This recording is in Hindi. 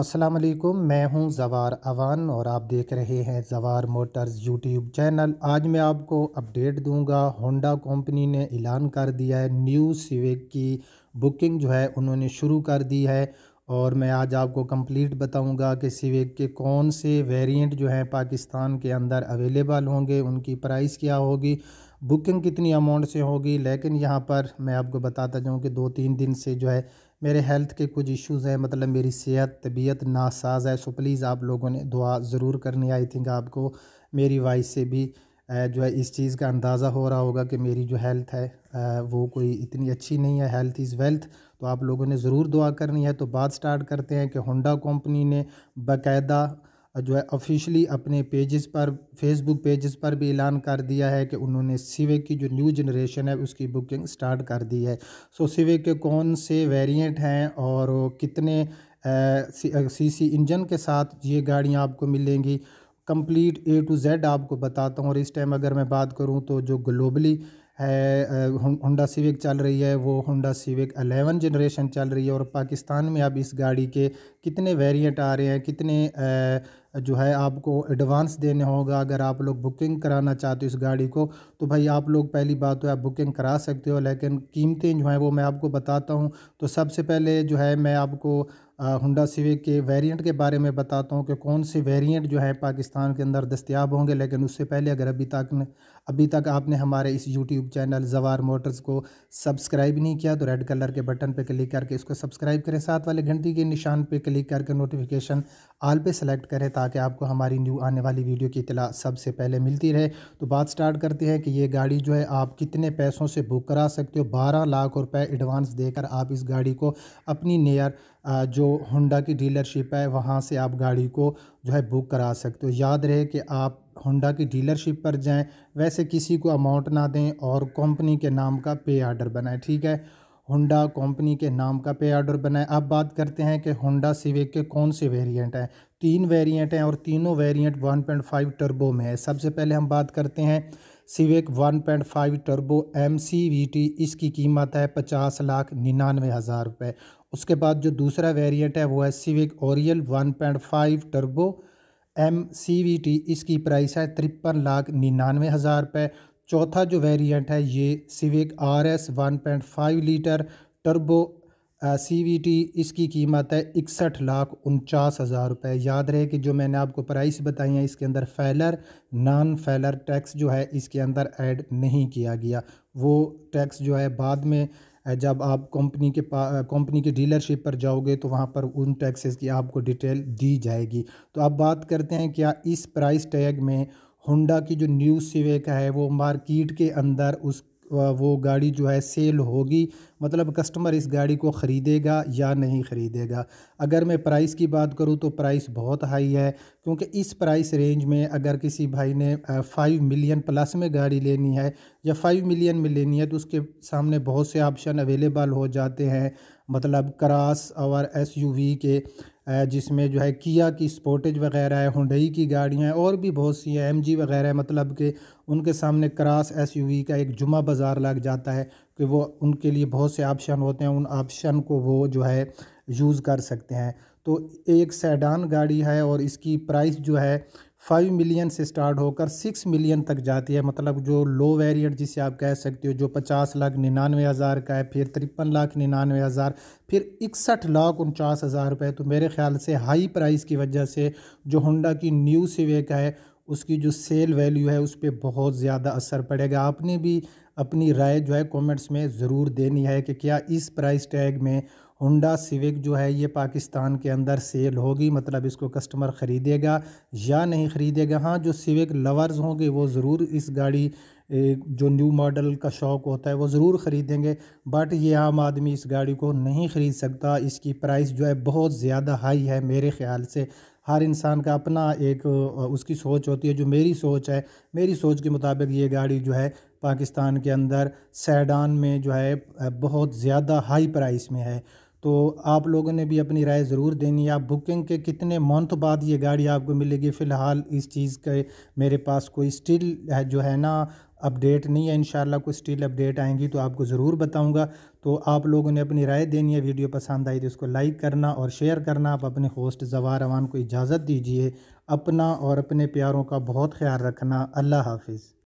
अस्सलाम वालेकुम मैं हूं जवार अवान और आप देख रहे हैं जवार मोटर्स यूट्यूब चैनल आज मैं आपको अपडेट दूंगा होंडा कंपनी ने ऐलान कर दिया है न्यू सिविक की बुकिंग जो है उन्होंने शुरू कर दी है और मैं आज आपको कंप्लीट बताऊंगा कि सिविक के कौन से वेरिएंट जो हैं पाकिस्तान के अंदर अवेलेबल होंगे उनकी प्राइस क्या होगी बुकिंग कितनी अमाउंट से होगी लेकिन यहाँ पर मैं आपको बताता जाऊँ कि दो तीन दिन से जो है मेरे हेल्थ के कुछ इश्यूज़ हैं मतलब मेरी सेहत तबीयत नासाज है सो प्लीज़ आप लोगों ने दुआ ज़रूर करनी आई थिंक आपको मेरी वाइस से भी जो है इस चीज़ का अंदाज़ा हो रहा होगा कि मेरी जो हेल्थ है वो कोई इतनी अच्छी नहीं है हेल्थ इज़ वेल्थ तो आप लोगों ने ज़रूर दुआ करनी है तो बात स्टार्ट करते हैं कि होंडा कंपनी ने बाकायदा जो है ऑफिशियली अपने पेजेस पर फेसबुक पेजेस पर भी ऐलान कर दिया है कि उन्होंने सिवे की जो न्यू जनरेशन है उसकी बुकिंग स्टार्ट कर दी है सो सिवे के कौन से वेरिएंट हैं और कितने सी सी इंजन के साथ ये गाड़ियाँ आपको मिलेंगी कंप्लीट ए टू जेड आपको बताता हूँ और इस टाइम अगर मैं बात करूँ तो जो ग्लोबली है होंडा सिविक चल रही है वो होंडा सिविक अलेवन जनरेशन चल रही है और पाकिस्तान में अब इस गाड़ी के कितने वेरिएंट आ रहे हैं कितने जो है आपको एडवांस देने होगा अगर आप लोग बुकिंग कराना चाहते हो इस गाड़ी को तो भाई आप लोग पहली बात तो आप बुकिंग करा सकते हो लेकिन कीमतें जो हैं वो मैं आपको बताता हूँ तो सबसे पहले जो है मैं आपको हुंडा सिविक के वेरिएंट के बारे में बताता हूँ कि कौन से वेरिएंट जो है पाकिस्तान के अंदर दस्तियाब होंगे लेकिन उससे पहले अगर अभी तक अभी तक आपने हमारे इस यूट्यूब चैनल जवार मोटर्स को सब्सक्राइब नहीं किया तो रेड कलर के बटन पर क्लिक करके इसको सब्सक्राइब करें साथ वाले घंटी के निशान पर क्लिक करके नोटिफिकेशन आल पे सेलेक्ट करें ताकि आपको हमारी न्यू आने वाली वीडियो की इतला सबसे पहले मिलती रहे तो बात स्टार्ट करते हैं कि ये गाड़ी जो है आप कितने पैसों से बुक करा सकते हो बारह लाख रुपए एडवांस देकर आप इस गाड़ी को अपनी नियर जो होंडा की डीलरशिप है वहाँ से आप गाड़ी को जो है बुक करा सकते हो याद रहे कि आप होंडा की डीलरशिप पर जाएँ वैसे किसी को अमाउंट ना दें और कंपनी के नाम का पे आर्डर बनाएँ ठीक है होंडा कंपनी के नाम का पे ऑर्डर बनाए अब बात करते हैं कि होंडा सिविक के कौन से वेरिएंट हैं तीन वेरिएंट हैं और तीनों वेरिएंट 1.5 टर्बो में है सबसे पहले हम बात करते हैं सिविक 1.5 टर्बो एम इसकी कीमत है पचास लाख निन्यानवे हज़ार रुपये उसके बाद जो दूसरा वेरिएंट है वो है सिविक ओरियल 1.5 टर्बो एम इसकी प्राइस है तिरपन लाख निन्यानवे हज़ार रुपये चौथा जो वेरिएंट है ये Civic R S one point five litre turbo C V T इसकी कीमत है इकसठ लाख उनचास हज़ार रुपये याद रहे कि जो मैंने आपको प्राइस बताई है इसके अंदर फैलर नॉन फैलर टैक्स जो है इसके अंदर ऐड नहीं किया गया वो टैक्स जो है बाद में जब आप कंपनी के पा कंपनी के डीलरशिप पर जाओगे तो वहाँ पर उन टैक्सेस की आपको डिटेल दी जाएगी तो अब बात करते हैं क्या इस प्राइस टैग में होंडा की जो न्यू सिविक है वो मार्केट के अंदर उस वो गाड़ी जो है सेल होगी मतलब कस्टमर इस गाड़ी को ख़रीदेगा या नहीं ख़रीदेगा अगर मैं प्राइस की बात करूँ तो प्राइस बहुत हाई है क्योंकि इस प्राइस रेंज में अगर किसी भाई ने फाइव मिलियन प्लस में गाड़ी लेनी है या फाइव मिलियन में लेनी है तो उसके सामने बहुत से ऑप्शन अवेलेबल हो जाते हैं मतलब क्रास और एस के जिसमें जो है किया की स्पोर्टेज वगैरह है हुडई की गाड़ियाँ हैं और भी बहुत सी हैं एम जी वगैरह है मतलब कि उनके सामने क्रास एस यू वी का एक जुमा बाज़ार लग जाता है कि वो उनके लिए बहुत से ऑप्शन होते हैं उन ऑप्शन को वो जो है यूज़ कर सकते हैं तो एक सैडान गाड़ी है और इसकी प्राइस जो है फाइव मिलियन से स्टार्ट होकर सिक्स मिलियन तक जाती है मतलब जो लो वेरिएंट जिसे आप कह सकते हो जो पचास लाख निन्यानवे हज़ार का है फिर तिरपन लाख निन्यानवे हज़ार फिर इकसठ लाख उनचास हज़ार रुपये तो मेरे ख्याल से हाई प्राइस की वजह से जो होंडा की न्यू सिवे का है उसकी जो सेल वैल्यू है उस पर बहुत ज़्यादा असर पड़ेगा आपने भी अपनी राय जो है कमेंट्स में ज़रूर देनी है कि क्या इस प्राइस टैग में होंडा सिविक जो है ये पाकिस्तान के अंदर सेल होगी मतलब इसको कस्टमर ख़रीदेगा या नहीं ख़रीदेगा हाँ जो सिविक लवर्स होंगे वो ज़रूर इस गाड़ी जो न्यू मॉडल का शौक़ होता है वो ज़रूर ख़रीदेंगे बट ये आम आदमी इस गाड़ी को नहीं ख़रीद सकता इसकी प्राइस जो है बहुत ज़्यादा हाई है मेरे ख़्याल से हर इंसान का अपना एक उसकी सोच होती है जो मेरी सोच है मेरी सोच के मुताबिक ये गाड़ी जो है पाकिस्तान के अंदर सैडान में जो है बहुत ज़्यादा हाई प्राइस में है तो आप लोगों ने भी अपनी राय ज़रूर देनी है आप बुकिंग के कितने मंथ बाद ये गाड़ी आपको मिलेगी फ़िलहाल इस चीज़ के मेरे पास कोई स्टिल है जो है ना अपडेट नहीं है इन कोई स्टिल अपडेट आएंगी तो आपको ज़रूर बताऊंगा तो आप लोगों ने अपनी राय देनी है वीडियो पसंद आई तो इसको लाइक करना और शेयर करना आप अपने होस्ट जवार अवान को इजाज़त दीजिए अपना और अपने प्यारों का बहुत ख्याल रखना अल्लाह हाफिज़